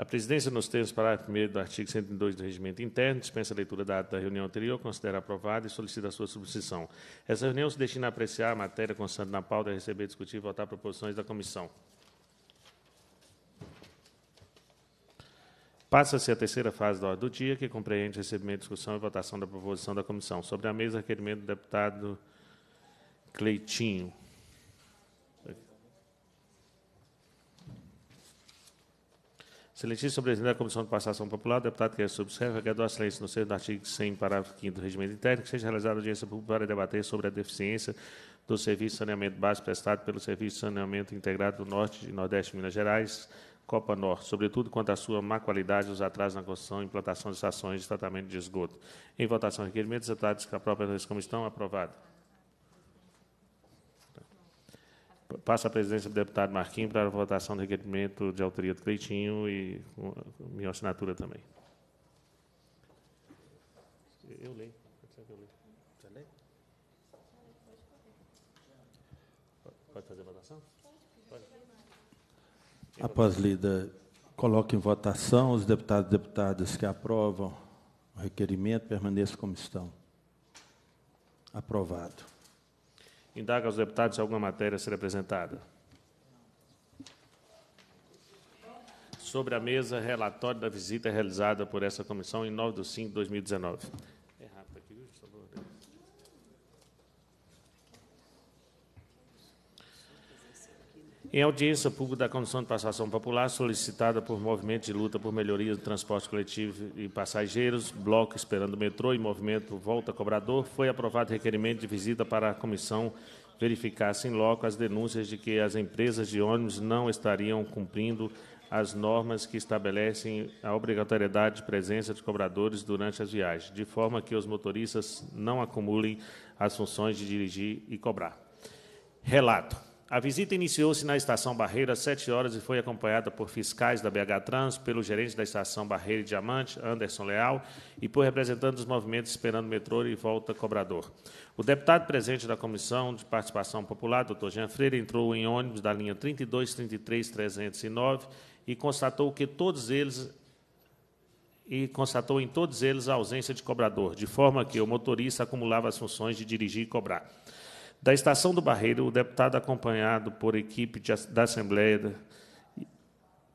A presidência, nos termos do parágrafo 1 do artigo 102 do Regimento Interno, dispensa a leitura da ata da reunião anterior, considera aprovada e solicita a sua substituição. Essa reunião se destina a apreciar a matéria constante na pauta, receber, discutir e votar proposições da comissão. Passa-se a terceira fase da ordem do dia, que compreende recebimento, discussão e votação da proposição da comissão. Sobre a mesa, requerimento do deputado Cleitinho. Excelentíssimo presidente da Comissão de Passação Popular, deputado que é subscreve, requer a excelência no seu do artigo 100, parágrafo 5 do Regimento Interno, que seja realizada audiência pública para debater sobre a deficiência do Serviço de Saneamento Básico prestado pelo Serviço de Saneamento Integrado do Norte e Nordeste de Minas Gerais, Copa Norte, sobretudo quanto à sua má qualidade e os atrasos na construção e implantação de estações de tratamento de esgoto. Em votação, requerimentos, deputados que a própria comissão, aprovado. Passa a presidência do deputado Marquinhos para a votação do requerimento de autoria do Cleitinho e minha assinatura também. Eu leio. Pode fazer a votação? Pode. Após lida, coloco em votação os deputados e deputadas que aprovam o requerimento permaneçam como estão. Aprovado. Indaga aos deputados se alguma matéria será apresentada. Sobre a mesa, relatório da visita realizada por essa comissão em 9 de 5 de 2019. Em audiência pública da Comissão de Passação Popular, solicitada por Movimento de Luta por Melhoria do Transporte Coletivo e Passageiros, Bloco Esperando o Metrô e Movimento Volta Cobrador, foi aprovado requerimento de visita para a comissão verificar, em loco as denúncias de que as empresas de ônibus não estariam cumprindo as normas que estabelecem a obrigatoriedade de presença de cobradores durante as viagens, de forma que os motoristas não acumulem as funções de dirigir e cobrar. Relato. A visita iniciou-se na Estação Barreira às 7 horas e foi acompanhada por fiscais da BH Trans, pelo gerente da Estação Barreira e Diamante, Anderson Leal, e por representantes dos movimentos Esperando Metrô e Volta Cobrador. O deputado presente da Comissão de Participação Popular, doutor Jean Freire, entrou em ônibus da linha 32, 33, 309 e constatou que todos eles e constatou em todos eles a ausência de cobrador, de forma que o motorista acumulava as funções de dirigir e cobrar. Da estação do Barreiro, o deputado, acompanhado por equipe de, da Assembleia,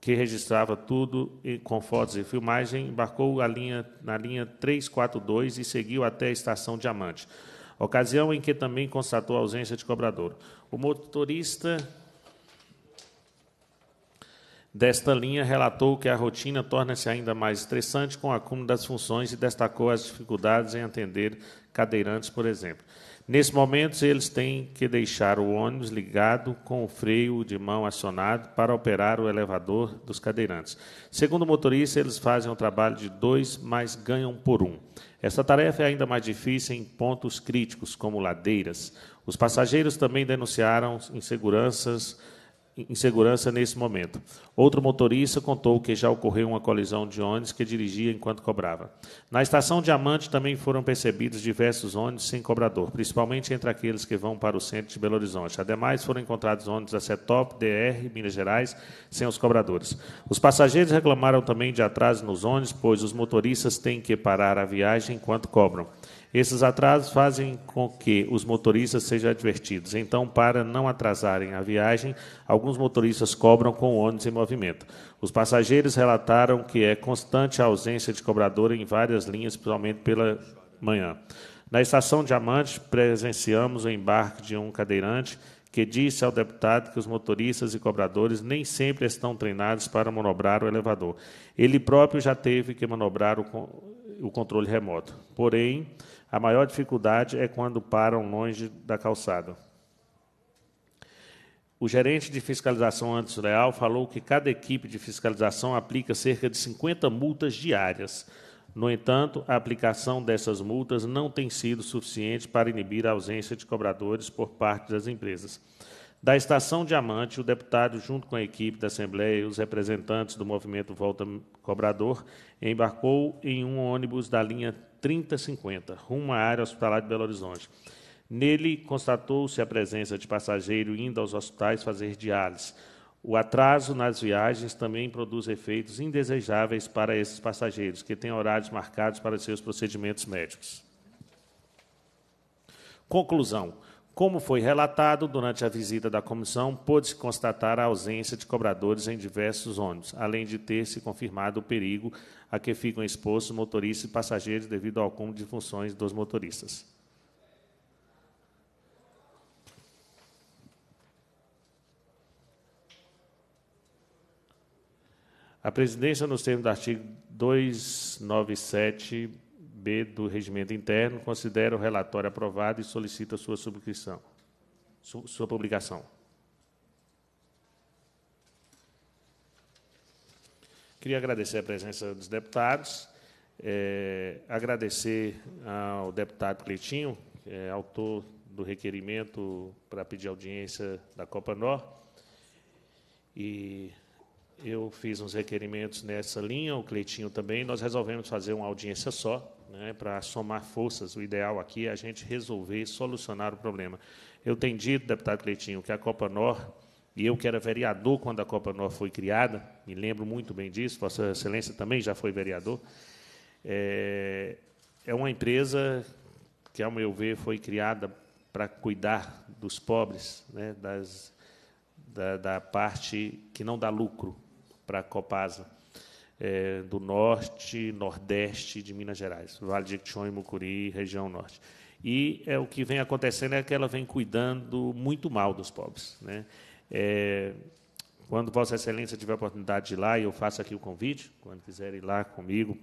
que registrava tudo com fotos e filmagem, embarcou a linha, na linha 342 e seguiu até a estação Diamante. Ocasião em que também constatou a ausência de cobrador. O motorista desta linha relatou que a rotina torna-se ainda mais estressante com o acúmulo das funções e destacou as dificuldades em atender cadeirantes, por exemplo. Nesse momento, eles têm que deixar o ônibus ligado com o freio de mão acionado para operar o elevador dos cadeirantes. Segundo o motorista, eles fazem um trabalho de dois, mas ganham por um. Essa tarefa é ainda mais difícil em pontos críticos, como ladeiras. Os passageiros também denunciaram inseguranças insegurança nesse momento. Outro motorista contou que já ocorreu uma colisão de ônibus que dirigia enquanto cobrava. Na estação Diamante também foram percebidos diversos ônibus sem cobrador, principalmente entre aqueles que vão para o centro de Belo Horizonte. Ademais, foram encontrados ônibus da CETOP, DR, Minas Gerais, sem os cobradores. Os passageiros reclamaram também de atraso nos ônibus, pois os motoristas têm que parar a viagem enquanto cobram. Esses atrasos fazem com que os motoristas sejam advertidos. Então, para não atrasarem a viagem, alguns motoristas cobram com o ônibus em movimento. Os passageiros relataram que é constante a ausência de cobrador em várias linhas, principalmente pela manhã. Na estação Diamante, presenciamos o embarque de um cadeirante que disse ao deputado que os motoristas e cobradores nem sempre estão treinados para manobrar o elevador. Ele próprio já teve que manobrar o, o controle remoto. Porém, a maior dificuldade é quando param longe da calçada. O gerente de fiscalização antes leal falou que cada equipe de fiscalização aplica cerca de 50 multas diárias. No entanto, a aplicação dessas multas não tem sido suficiente para inibir a ausência de cobradores por parte das empresas. Da Estação Diamante, o deputado, junto com a equipe da Assembleia e os representantes do movimento Volta Cobrador, embarcou em um ônibus da linha 3050, rumo à área hospitalar de Belo Horizonte. Nele, constatou-se a presença de passageiro indo aos hospitais fazer diálise. O atraso nas viagens também produz efeitos indesejáveis para esses passageiros, que têm horários marcados para seus procedimentos médicos. Conclusão. Como foi relatado durante a visita da comissão, pôde-se constatar a ausência de cobradores em diversos ônibus, além de ter se confirmado o perigo a que ficam expostos motoristas e passageiros devido ao cúmulo de funções dos motoristas. A presidência, nos termos do artigo 297 B do Regimento Interno, considera o relatório aprovado e solicita sua subscrição, sua publicação. Queria agradecer a presença dos deputados, é, agradecer ao deputado Cleitinho, é, autor do requerimento para pedir audiência da Copa Nor, e eu fiz uns requerimentos nessa linha, o Cleitinho também, nós resolvemos fazer uma audiência só, né, para somar forças. O ideal aqui é a gente resolver, solucionar o problema. Eu tenho dito, deputado Cleitinho, que a Copa Nor, e eu que era vereador quando a Copa Nor foi criada, me lembro muito bem disso, Vossa Excelência também já foi vereador, é, é uma empresa que, ao meu ver, foi criada para cuidar dos pobres, né, das, da, da parte que não dá lucro, para a Copasa é, do norte, nordeste de Minas Gerais, Vale de Quichon e Mucuri, região norte. E é, o que vem acontecendo é que ela vem cuidando muito mal dos pobres. Né? É, quando Vossa Excelência tiver a oportunidade de ir lá, e eu faço aqui o convite, quando quiser ir lá comigo,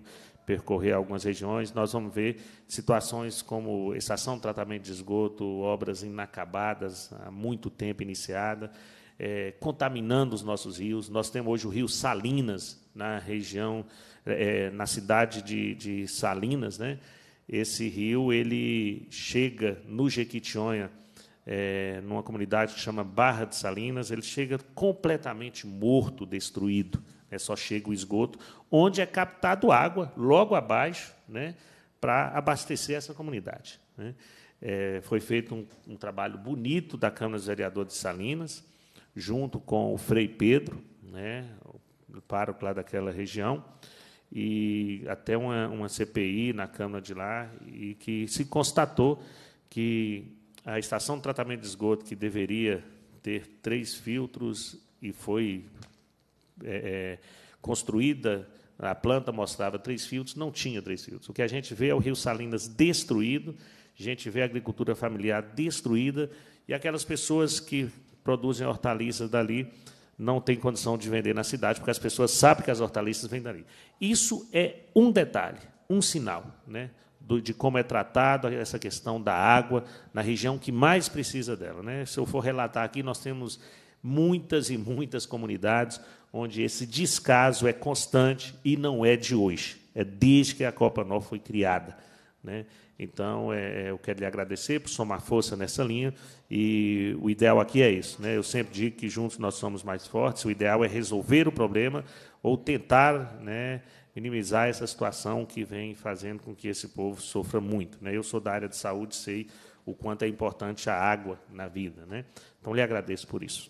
percorrer algumas regiões, nós vamos ver situações como estação de tratamento de esgoto, obras inacabadas há muito tempo iniciada, é, contaminando os nossos rios. Nós temos hoje o rio Salinas, na região, é, na cidade de, de Salinas. Né? Esse rio ele chega no Jequitinhonha, é, numa comunidade que chama Barra de Salinas, ele chega completamente morto, destruído. É Só chega o esgoto, onde é captado água logo abaixo né? para abastecer essa comunidade. Né? É, foi feito um, um, trabalho bonito da Câmara dos Vereadores de Salinas, junto com o Frei Pedro, né, o pároco lá daquela região, e até uma, uma CPI na Câmara de lá, e que se constatou que a estação de tratamento de esgoto, que deveria ter três filtros e foi é, é, construída, a planta mostrava três filtros, não tinha três filtros. O que a gente vê é o Rio Salinas destruído, a gente vê a agricultura familiar destruída, e aquelas pessoas que produzem hortaliças dali, não tem condição de vender na cidade, porque as pessoas sabem que as hortaliças vêm dali. Isso é um detalhe, um sinal né, do, de como é tratado essa questão da água na região que mais precisa dela. Né? Se eu for relatar aqui, nós temos muitas e muitas comunidades onde esse descaso é constante e não é de hoje, é desde que a Copa Nova foi criada. Né? Então, é, é, eu quero lhe agradecer por somar força nessa linha e o ideal aqui é isso. Né? Eu sempre digo que juntos nós somos mais fortes, o ideal é resolver o problema ou tentar né, minimizar essa situação que vem fazendo com que esse povo sofra muito. Né? Eu sou da área de saúde, sei o quanto é importante a água na vida. Né? Então, lhe agradeço por isso.